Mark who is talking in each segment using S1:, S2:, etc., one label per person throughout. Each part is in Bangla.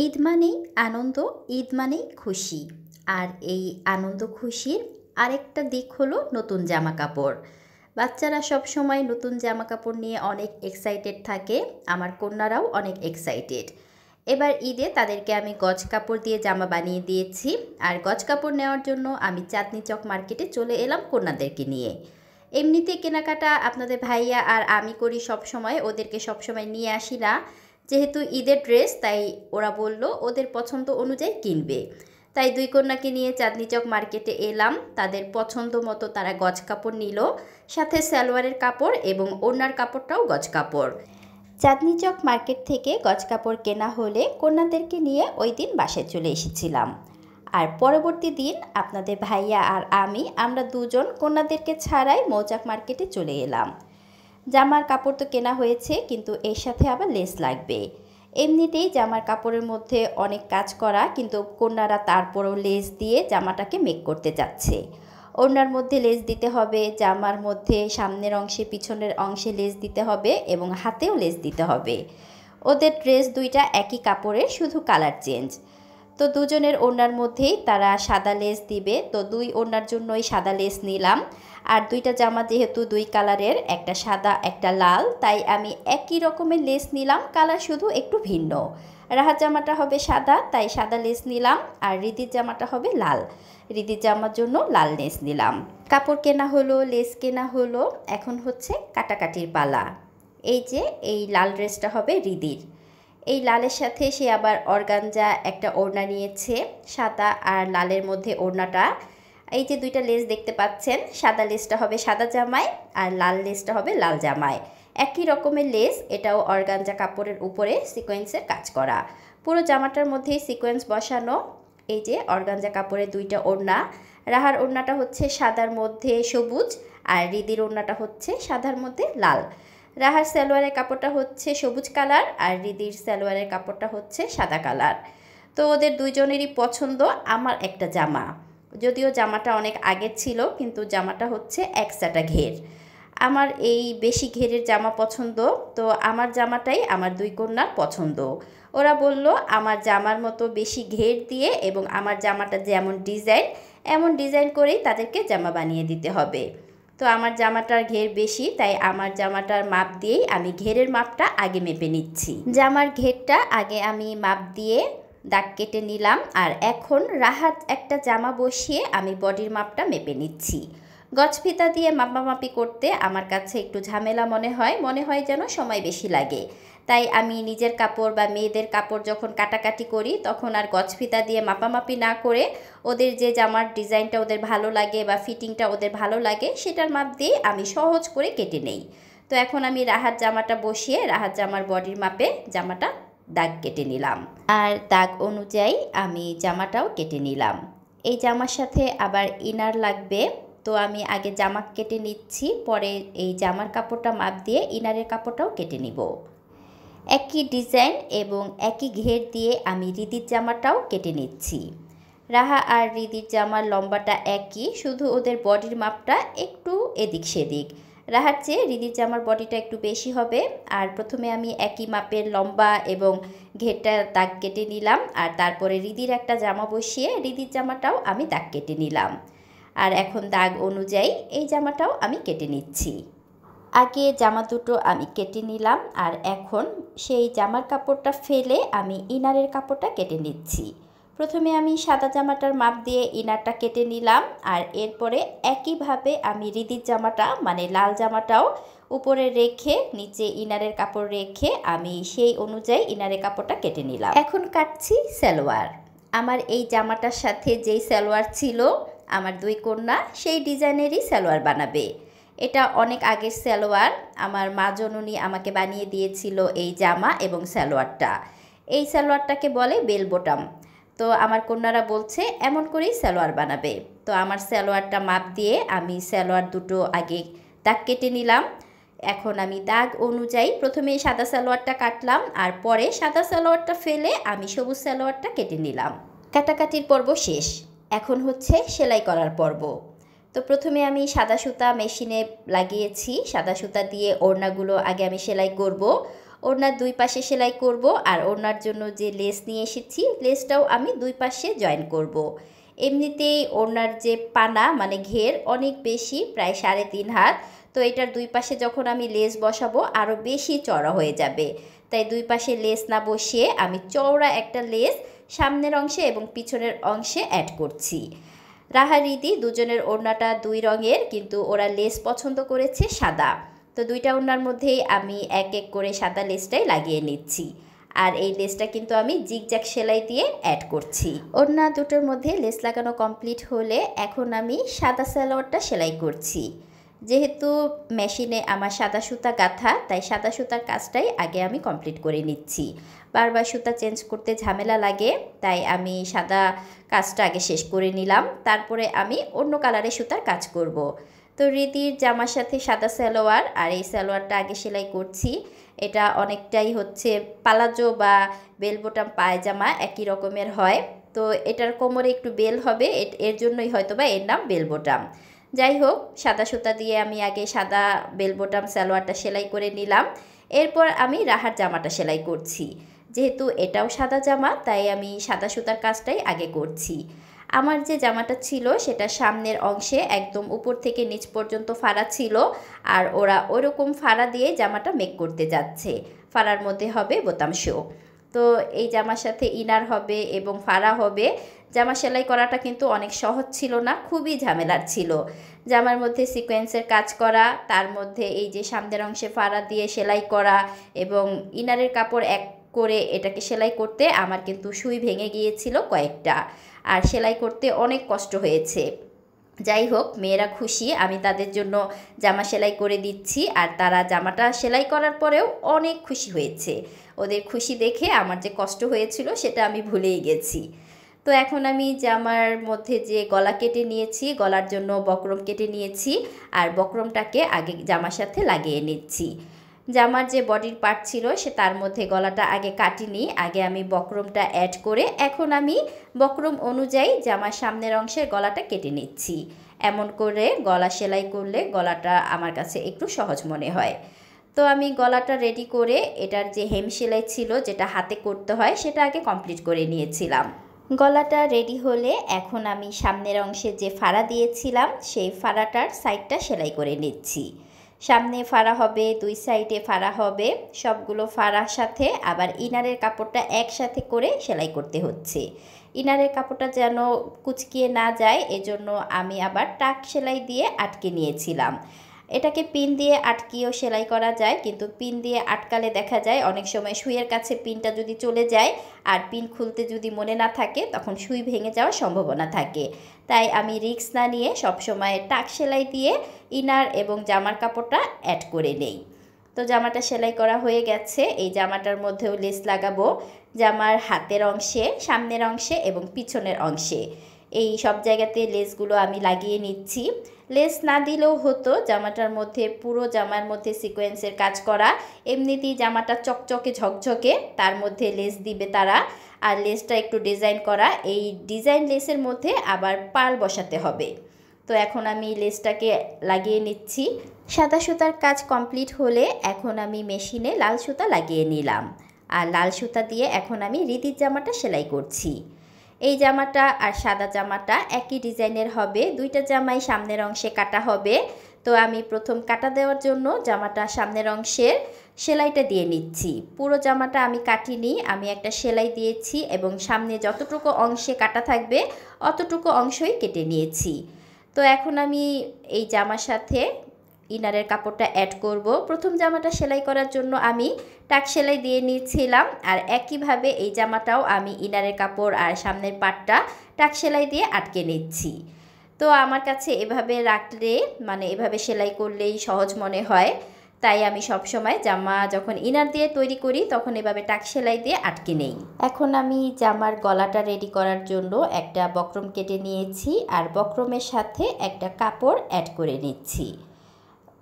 S1: ঈদ মানেই আনন্দ ঈদ মানেই খুশি আর এই আনন্দ খুশির আরেকটা দিক হলো নতুন জামা কাপড় বাচ্চারা সব সময় নতুন জামা কাপড় নিয়ে অনেক এক্সাইটেড থাকে আমার কন্যারাও অনেক এক্সাইটেড এবার ঈদে তাদেরকে আমি গজ কাপড় দিয়ে জামা বানিয়ে দিয়েছি আর গজ কাপড় নেওয়ার জন্য আমি চাঁদনি চক মার্কেটে চলে এলাম কন্যাদেরকে নিয়ে এমনিতে কেনাকাটা আপনাদের ভাইয়া আর আমি করি সব সময় ওদেরকে সব সময় নিয়ে আসি না যেহেতু ঈদের ড্রেস তাই ওরা বলল ওদের পছন্দ অনুযায়ী কিনবে তাই দুই কন্যাকে নিয়ে চাঁদনি চক মার্কেটে এলাম তাদের পছন্দ মতো তারা গজ কাপড় নিল সাথে সালোয়ারের কাপড় এবং ওনার কাপড়টাও গজ কাপড় চাঁদনি চক মার্কেট থেকে গজ কাপড় কেনা হলে কন্যাদেরকে নিয়ে ওই দিন বাসায় চলে এসেছিলাম আর পরবর্তী দিন আপনাদের ভাইয়া আর আমি আমরা দুজন কন্যাদেরকে ছাড়াই মৌচাক মার্কেটে চলে এলাম জামার কাপড় তো কেনা হয়েছে কিন্তু এর সাথে আবার লেস লাগবে এমনিতেই জামার কাপড়ের মধ্যে অনেক কাজ করা কিন্তু কন্যারা তারপরও লেস দিয়ে জামাটাকে মেক করতে যাচ্ছে ওড়নার মধ্যে লেস দিতে হবে জামার মধ্যে সামনের অংশে পিছনের অংশে লেস দিতে হবে এবং হাতেও লেস দিতে হবে ওদের ড্রেস দুইটা একই কাপড়ের শুধু কালার চেঞ্জ তো দুজনের ওড়নার মধ্যেই তারা সাদা লেস দিবে তো দুই ওড়নার জন্যই সাদা লেস নিলাম আর দুইটা জামা যেহেতু দুই কালারের একটা সাদা একটা লাল তাই আমি একই রকমের লেস নিলাম কালার শুধু একটু ভিন্ন রাহার জামাটা হবে সাদা তাই সাদা লেস নিলাম আর রিদির জামাটা হবে লাল রিদির জামার জন্য লাল লেস নিলাম কাপড় কেনা হলো লেস কেনা হলো এখন হচ্ছে কাটাকাটির পালা এই যে এই লাল ড্রেসটা হবে রিদির এই লালের সাথে সে আবার অর্গানজা একটা ওড়না নিয়েছে সাদা আর লালের মধ্যে ওড়নাটা এই যে দুইটা লেস দেখতে পাচ্ছেন সাদা লেসটা হবে সাদা জামায় আর লাল লেসটা হবে লাল জামায় একই রকমের লেস এটাও অর্গানজা কাপড়ের উপরে সিকোয়েন্সের কাজ করা পুরো জামাটার মধ্যেই সিকোয়েন্স বসানো এই যে অর্গানজা কাপড়ের দুইটা ওড়না রাহার ওড়নাটা হচ্ছে সাদার মধ্যে সবুজ আর রিদির ওড়নাটা হচ্ছে সাদার মধ্যে লাল রাহার সালোয়ারের কাপড়টা হচ্ছে সবুজ কালার আর রিদির সালোয়ারের কাপড়টা হচ্ছে সাদা কালার তো ওদের দুইজনেরই পছন্দ আমার একটা জামা যদিও জামাটা অনেক আগের ছিল কিন্তু জামাটা হচ্ছে একসাটা ঘের আমার এই বেশি ঘেরের জামা পছন্দ তো আমার জামাটাই আমার দুই কন্যার পছন্দ ওরা বলল আমার জামার মতো বেশি ঘের দিয়ে এবং আমার জামাটা যেমন ডিজাইন এমন ডিজাইন করেই তাদেরকে জামা বানিয়ে দিতে হবে তো আমার জামাটার ঘের বেশি তাই আমার জামাটার মাপ দিয়েই আমি ঘেরের মাপটা আগে মেপে নিচ্ছি জামার ঘেরটা আগে আমি মাপ দিয়ে দাগ কেটে নিলাম আর এখন রাহাত একটা জামা বসিয়ে আমি বডির মাপটা মেপে নিচ্ছি গছফিতা দিয়ে মাপামাপি করতে আমার কাছে একটু ঝামেলা মনে হয় মনে হয় যেন সময় বেশি লাগে তাই আমি নিজের কাপড় বা মেয়েদের কাপড় যখন কাটাকাটি করি তখন আর গছ ফিতা দিয়ে মাপামাপি না করে ওদের যে জামার ডিজাইনটা ওদের ভালো লাগে বা ফিটিংটা ওদের ভালো লাগে সেটার মাপ দিয়ে আমি সহজ করে কেটে নেই তো এখন আমি রাহার জামাটা বসিয়ে রাহার জামার বডির মাপে জামাটা দাগ কেটে নিলাম আর দাগ অনুযায়ী আমি জামাটাও কেটে নিলাম এই জামার সাথে আবার ইনার লাগবে তো আমি আগে জামা কেটে নিচ্ছি পরে এই জামার কাপড়টা মাপ দিয়ে ইনারের কাপড়টাও কেটে নিব একই ডিজাইন এবং একই ঘের দিয়ে আমি রিদির জামাটাও কেটে নিচ্ছি রাহা আর রিদির জামার লম্বাটা একই শুধু ওদের বডির মাপটা একটু এদিক সেদিক রাহার চেয়ে রিদির জামার বডিটা একটু বেশি হবে আর প্রথমে আমি একই মাপের লম্বা এবং ঘেরটা দাগ কেটে নিলাম আর তারপরে রিদির একটা জামা বসিয়ে রিদির জামাটাও আমি দাগ কেটে নিলাম আর এখন দাগ অনুযায়ী এই জামাটাও আমি কেটে নিচ্ছি আগে জামা দুটো আমি কেটে নিলাম আর এখন সেই জামার কাপড়টা ফেলে আমি ইনারের কাপড়টা কেটে নিচ্ছি প্রথমে আমি সাদা জামাটার মাপ দিয়ে ইনারটা কেটে নিলাম আর এরপরে একইভাবে আমি রিদির জামাটা মানে লাল জামাটাও উপরে রেখে নিচে ইনারের কাপড় রেখে আমি সেই অনুযায়ী ইনারের কাপড়টা কেটে নিলাম এখন কাটছি সালোয়ার আমার এই জামাটার সাথে যেই সালোয়ার ছিল আমার দুই কন্যা সেই ডিজাইনেরই সালোয়ার বানাবে এটা অনেক আগের সালোয়ার আমার মা জননী আমাকে বানিয়ে দিয়েছিল এই জামা এবং সালোয়ারটা এই সালোয়ারটাকে বলে বেল তো আমার কন্যারা বলছে এমন করেই সালোয়ার বানাবে তো আমার সালোয়ারটা মাপ দিয়ে আমি সালোয়ার দুটো আগে দাগ কেটে নিলাম এখন আমি দাগ অনুযায়ী প্রথমে সাদা সালোয়ারটা কাটলাম আর পরে সাদা সালোয়ারটা ফেলে আমি সবুজ সালোয়ারটা কেটে নিলাম কাটাকাটির পর্ব শেষ এখন হচ্ছে সেলাই করার পর্ব তো প্রথমে আমি সাদা সুতা মেশিনে লাগিয়েছি সাদা সুতা দিয়ে ওড়নাগুলো আগে আমি সেলাই করব ওড়নার দুই পাশে সেলাই করব আর ওড়নার জন্য যে লেস নিয়ে এসেছি লেসটাও আমি দুই পাশে জয়েন করব। এমনিতেই ওড়নার যে পানা মানে ঘের অনেক বেশি প্রায় সাড়ে তিন হাত তো এটার দুই পাশে যখন আমি লেস বসাবো আরও বেশি চড়া হয়ে যাবে তাই দুই পাশে লেস না বসিয়ে আমি চওড়া একটা লেস সামনের অংশে এবং পিছনের অংশে অ্যাড করছি রাহা রীতি দুজনের ওড়নাটা দুই রঙের কিন্তু ওরা লেস পছন্দ করেছে সাদা তো দুইটা ওড়নার মধ্যেই আমি এক এক করে সাদা লেসটাই লাগিয়ে নিচ্ছি আর এই লেসটা কিন্তু আমি জিগজ্যাগ সেলাই দিয়ে অ্যাড করছি ওড়না দুটোর মধ্যে লেস লাগানো কমপ্লিট হলে এখন আমি সাদা সালোয়ারটা সেলাই করছি যেহেতু মেশিনে আমার সাদা সুতা গাঁথা তাই সাদা সুতার কাজটাই আগে আমি কমপ্লিট করে নিচ্ছি বারবার সুতা চেঞ্জ করতে ঝামেলা লাগে তাই আমি সাদা কাজটা আগে শেষ করে নিলাম তারপরে আমি অন্য কালারে সুতার কাজ করব। তো রীতির জামার সাথে সাদা সালোয়ার আর এই সালোয়ারটা আগে সেলাই করছি এটা অনেকটাই হচ্ছে পালাজো বা বেলবোটাম পায়জামা একই রকমের হয় তো এটার কোমরে একটু বেল হবে এর জন্যই হয়তো বা এর নাম বেলবোটাম যাই হোক সাদা সুতা দিয়ে আমি আগে সাদা বেলবোটাম সালোয়ারটা সেলাই করে নিলাম এরপর আমি রাহার জামাটা সেলাই করছি যেহেতু এটাও সাদা জামা তাই আমি সাদা সুতার কাজটাই আগে করছি আমার যে জামাটা ছিল সেটা সামনের অংশে একদম উপর থেকে নিচ পর্যন্ত ফাড়া ছিল আর ওরা ওরকম ফাড়া দিয়ে জামাটা মেক করতে যাচ্ছে ফাড়ার মধ্যে হবে বোতাম শো তো এই জামার সাথে ইনার হবে এবং ফাড়া হবে জামা সেলাই করাটা কিন্তু অনেক সহজ ছিল না খুবই ঝামেলার ছিল জামার মধ্যে সিকোয়েন্সের কাজ করা তার মধ্যে এই যে সামনের অংশে ফাড়া দিয়ে সেলাই করা এবং ইনারের কাপড় এক করে এটাকে সেলাই করতে আমার কিন্তু সুই ভেঙে গিয়েছিল কয়েকটা আর সেলাই করতে অনেক কষ্ট হয়েছে যাই হোক মেয়েরা খুশি আমি তাদের জন্য জামা সেলাই করে দিচ্ছি আর তারা জামাটা সেলাই করার পরেও অনেক খুশি হয়েছে ওদের খুশি দেখে আমার যে কষ্ট হয়েছিল সেটা আমি ভুলেই গেছি তো এখন আমি জামার মধ্যে যে গলা কেটে নিয়েছি গলার জন্য বকরম কেটে নিয়েছি আর বকরমটাকে আগে জামার সাথে লাগিয়ে নিচ্ছি জামার যে বডির পার্ট ছিল সে তার মধ্যে গলাটা আগে কাটিনি আগে আমি বক্রমটা অ্যাড করে এখন আমি বক্রম অনুযায়ী জামার সামনের অংশের গলাটা কেটে নিচ্ছি এমন করে গলা সেলাই করলে গলাটা আমার কাছে একটু সহজ মনে হয় তো আমি গলাটা রেডি করে এটার যে হেম সেলাই ছিল যেটা হাতে করতে হয় সেটা আগে কমপ্লিট করে নিয়েছিলাম গলাটা রেডি হলে এখন আমি সামনের অংশে যে ফাড়া দিয়েছিলাম সেই ফাড়াটার সাইডটা সেলাই করে নিচ্ছি সামনে ফাড়া হবে দুই সাইডে ফাড়া হবে সবগুলো ফাড়ার সাথে আবার ইনারের কাপড়টা একসাথে করে সেলাই করতে হচ্ছে ইনারের কাপড়টা যেন কুচকিয়ে না যায় এজন্য আমি আবার টাক সেলাই দিয়ে আটকে নিয়েছিলাম এটাকে পিন দিয়ে আটকিয়েও সেলাই করা যায় কিন্তু পিন দিয়ে আটকালে দেখা যায় অনেক সময় সুইয়ের কাছে পিনটা যদি চলে যায় আর পিন খুলতে যদি মনে না থাকে তখন সুই ভেঙে যাওয়ার সম্ভাবনা থাকে তাই আমি রিক্স না নিয়ে সবসময় টাক সেলাই দিয়ে ইনার এবং জামার কাপড়টা অ্যাড করে নেই তো জামাটা সেলাই করা হয়ে গেছে এই জামাটার মধ্যেও লেস লাগাবো জামার হাতের অংশে সামনের অংশে এবং পিছনের অংশে এই সব জায়গাতে লেসগুলো আমি লাগিয়ে নিচ্ছি লেস না দিলেও হতো জামাটার মধ্যে পুরো জামার মধ্যে সিকোয়েন্সের কাজ করা এমনিতেই জামাটা চকচকে ঝকঝকে তার মধ্যে লেস দিবে তারা আর লেসটা একটু ডিজাইন করা এই ডিজাইন লেসের মধ্যে আবার পাল বসাতে হবে তো এখন আমি লেসটাকে লাগিয়ে নিচ্ছি সাদা সুতার কাজ কমপ্লিট হলে এখন আমি মেশিনে লাল সুতা লাগিয়ে নিলাম আর লাল সুতা দিয়ে এখন আমি রীতির জামাটা সেলাই করছি এই জামাটা আর সাদা জামাটা একই ডিজাইনের হবে দুইটা জামাই সামনের অংশে কাটা হবে তো আমি প্রথম কাটা দেওয়ার জন্য জামাটা সামনের অংশের সেলাইটা দিয়ে নিচ্ছি পুরো জামাটা আমি কাটিনি আমি একটা সেলাই দিয়েছি এবং সামনে যতটুকু অংশে কাটা থাকবে অতটুকু অংশই কেটে নিয়েছি তো এখন আমি এই জামার সাথে ইনারের কাপড়টা অ্যাড করব প্রথম জামাটা সেলাই করার জন্য আমি টাক সেলাই দিয়ে নিয়েছিলাম আর একইভাবে এই জামাটাও আমি ইনারের কাপড় আর সামনের পাটটা টাক সেলাই দিয়ে আটকে নিচ্ছি তো আমার কাছে এভাবে রাখলে মানে এভাবে সেলাই করলেই সহজ মনে হয় তাই আমি সব সময় জামা যখন ইনার দিয়ে তৈরি করি তখন এভাবে টাক সেলাই দিয়ে আটকে নেই এখন আমি জামার গলাটা রেডি করার জন্য একটা বক্রম কেটে নিয়েছি আর বক্রমের সাথে একটা কাপড় অ্যাড করে নিচ্ছি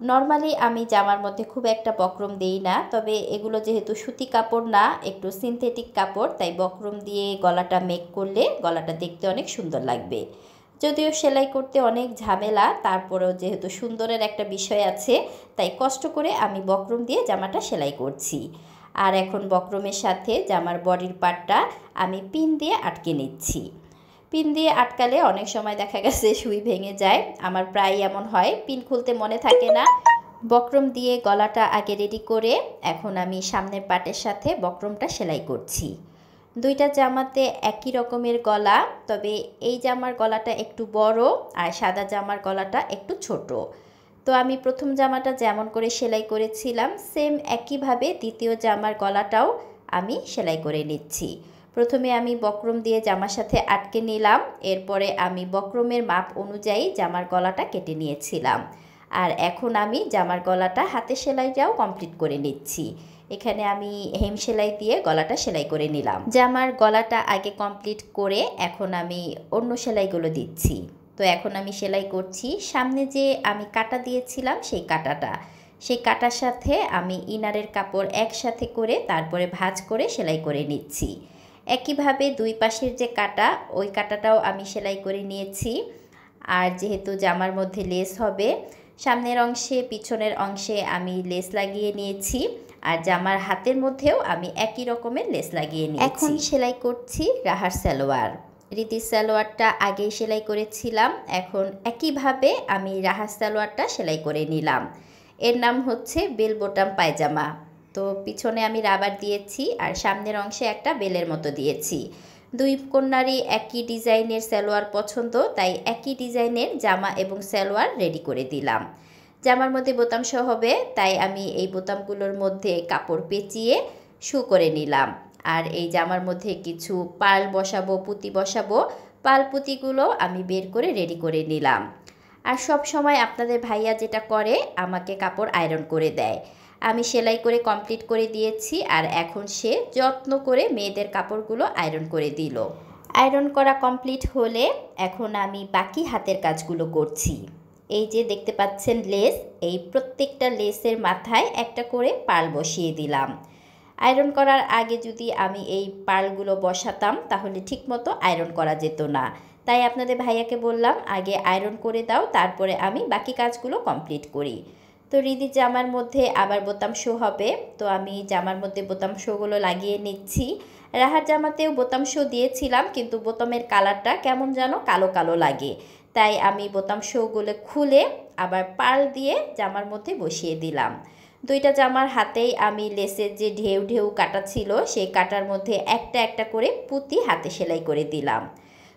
S1: নর্মালি আমি জামার মধ্যে খুব একটা বক্রম দিই না তবে এগুলো যেহেতু সুতি কাপড় না একটু সিনথেটিক কাপড় তাই বক্রম দিয়ে গলাটা মেক করলে গলাটা দেখতে অনেক সুন্দর লাগবে যদিও সেলাই করতে অনেক ঝামেলা তারপরেও যেহেতু সুন্দরের একটা বিষয় আছে তাই কষ্ট করে আমি বক্রম দিয়ে জামাটা সেলাই করছি আর এখন বক্রমের সাথে জামার বডির পাটটা আমি পিন দিয়ে আটকে নিচ্ছি পিন দিয়ে আটকালে অনেক সময় দেখা গেছে সুই ভেঙে যায় আমার প্রায় এমন হয় পিন খুলতে মনে থাকে না বক্রম দিয়ে গলাটা আগে রেডি করে এখন আমি সামনের পাটের সাথে বক্রমটা সেলাই করছি দুইটা জামাতে একই রকমের গলা তবে এই জামার গলাটা একটু বড় আর সাদা জামার গলাটা একটু ছোট তো আমি প্রথম জামাটা যেমন করে সেলাই করেছিলাম সেম একইভাবে দ্বিতীয় জামার গলাটাও আমি সেলাই করে নিচ্ছি প্রথমে আমি বক্রম দিয়ে জামার সাথে আটকে নিলাম এরপরে আমি বক্রমের মাপ অনুযায়ী জামার গলাটা কেটে নিয়েছিলাম আর এখন আমি জামার গলাটা হাতে সেলাইটাও কমপ্লিট করে নিচ্ছি এখানে আমি হেম সেলাই দিয়ে গলাটা সেলাই করে নিলাম জামার গলাটা আগে কমপ্লিট করে এখন আমি অন্য সেলাইগুলো দিচ্ছি তো এখন আমি সেলাই করছি সামনে যে আমি কাটা দিয়েছিলাম সেই কাটাটা সেই কাটার সাথে আমি ইনারের কাপড় একসাথে করে তারপরে ভাজ করে সেলাই করে নিচ্ছি একইভাবে দুই পাশের যে কাটা ওই কাটাটাও আমি সেলাই করে নিয়েছি আর যেহেতু জামার মধ্যে লেস হবে সামনের অংশে পিছনের অংশে আমি লেস লাগিয়ে নিয়েছি আর জামার হাতের মধ্যেও আমি একই রকমের লেস লাগিয়ে নিয়েছি এখন সেলাই করছি রাহার সালোয়ার রীতি সালোয়ারটা আগে সেলাই করেছিলাম এখন একইভাবে আমি রাহার সালোয়ারটা সেলাই করে নিলাম এর নাম হচ্ছে বেল বোটাম পায়জামা তো পিছনে আমি রাবার দিয়েছি আর সামনের অংশে একটা বেলের মতো দিয়েছি দুই কন্যারই একই ডিজাইনের সালোয়ার পছন্দ তাই একই ডিজাইনের জামা এবং সালোয়ার রেডি করে দিলাম জামার মধ্যে বোতাম সহ হবে তাই আমি এই বোতামগুলোর মধ্যে কাপড় পেঁচিয়ে শু করে নিলাম আর এই জামার মধ্যে কিছু পাল বসাবো পুঁতি বসাবো পাল পুঁতিগুলো আমি বের করে রেডি করে নিলাম আর সব সময় আপনাদের ভাইয়া যেটা করে আমাকে কাপড় আয়রন করে দেয় আমি সেলাই করে কমপ্লিট করে দিয়েছি আর এখন সে যত্ন করে মেয়েদের কাপড়গুলো আয়রন করে দিল আয়রন করা কমপ্লিট হলে এখন আমি বাকি হাতের কাজগুলো করছি এই যে দেখতে পাচ্ছেন লেস এই প্রত্যেকটা লেসের মাথায় একটা করে পাল বসিয়ে দিলাম আয়রন করার আগে যদি আমি এই পালগুলো বসাতাম তাহলে ঠিকমতো আয়রন করা যেত না তাই আপনাদের ভাইয়াকে বললাম আগে আয়রন করে দাও তারপরে আমি বাকি কাজগুলো কমপ্লিট করি তো রিদি জামার মধ্যে আবার বোতাম শো হবে তো আমি জামার মধ্যে বোতাম শোগুলো লাগিয়ে নিচ্ছি রাহার জামাতেও বোতাম শো দিয়েছিলাম কিন্তু বোতামের কালারটা কেমন যেন কালো কালো লাগে তাই আমি বোতাম শোগুলো খুলে আবার পাল দিয়ে জামার মধ্যে বসিয়ে দিলাম দুইটা জামার হাতেই আমি লেসের যে ঢেউ ঢেউ কাটা ছিল সেই কাটার মধ্যে একটা একটা করে পুঁতি হাতে সেলাই করে দিলাম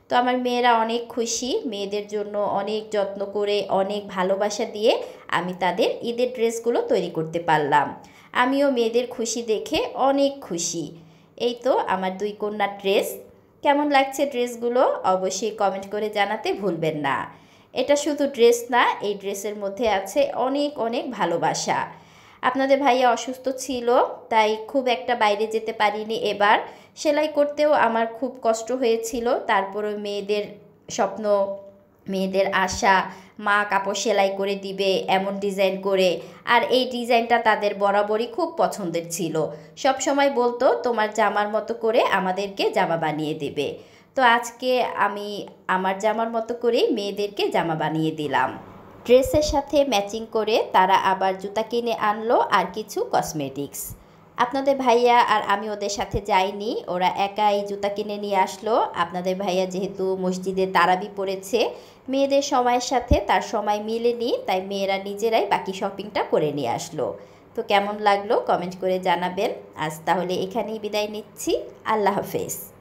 S1: তো আমার মেয়েরা অনেক খুশি মেয়েদের জন্য অনেক যত্ন করে অনেক ভালোবাসা দিয়ে আমি তাদের ঈদের ড্রেসগুলো তৈরি করতে পারলাম আমিও মেয়েদের খুশি দেখে অনেক খুশি এই তো আমার দুই কন্যার ড্রেস কেমন লাগছে ড্রেসগুলো অবশ্যই কমেন্ট করে জানাতে ভুলবেন না এটা শুধু ড্রেস না এই ড্রেসের মধ্যে আছে অনেক অনেক ভালোবাসা আপনাদের ভাইয়া অসুস্থ ছিল তাই খুব একটা বাইরে যেতে পারিনি এবার সেলাই করতেও আমার খুব কষ্ট হয়েছিল তারপরে মেয়েদের স্বপ্ন মেয়েদের আশা মা কাপড় সেলাই করে দিবে এমন ডিজাইন করে আর এই ডিজাইনটা তাদের বরাবরই খুব পছন্দের ছিল সব সময় বলতো তোমার জামার মতো করে আমাদেরকে জামা বানিয়ে দেবে তো আজকে আমি আমার জামার মতো করেই মেয়েদেরকে জামা বানিয়ে দিলাম ড্রেসের সাথে ম্যাচিং করে তারা আবার জুতা কিনে আনলো আর কিছু কসমেটিক্স আপনাদের ভাইয়া আর আমি ওদের সাথে যাইনি ওরা একাই জুতা কিনে নিয়ে আসলো আপনাদের ভাইয়া যেহেতু মসজিদে তারাবি পড়েছে মেয়েদের সময়ের সাথে তার সময় মিলেনি তাই মেয়েরা নিজেরাই বাকি শপিংটা করে নিয়ে আসলো তো কেমন লাগলো কমেন্ট করে জানাবেন আজ তাহলে এখানেই বিদায় নিচ্ছি আল্লাহ হাফেজ